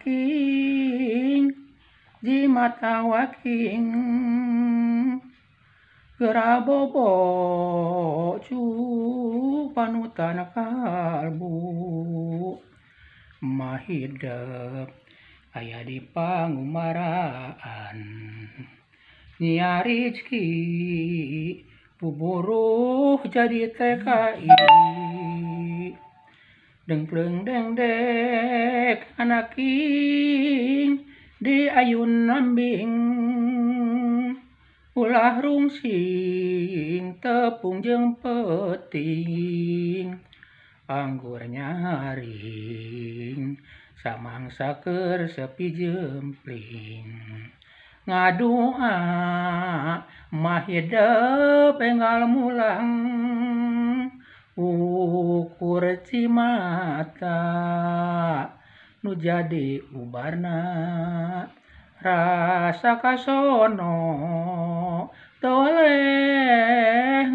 king di mata waking gerabobo panutan kalbu mahidep ayah di pangumaraan nyari rezeki puburuh jadi TKI dengkleng dengdek anaking di ayun nambing ulah rungsing tepung jeng peting anggur nyaring samangsa keur sepi jempling ngadua mah hidep mulang uh ukur mata nu jadi ubarna rasa kasono toleh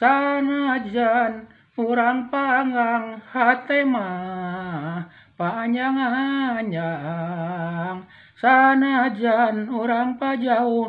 sana jan urang panggang hati mah panjang anjang jan urang pajauh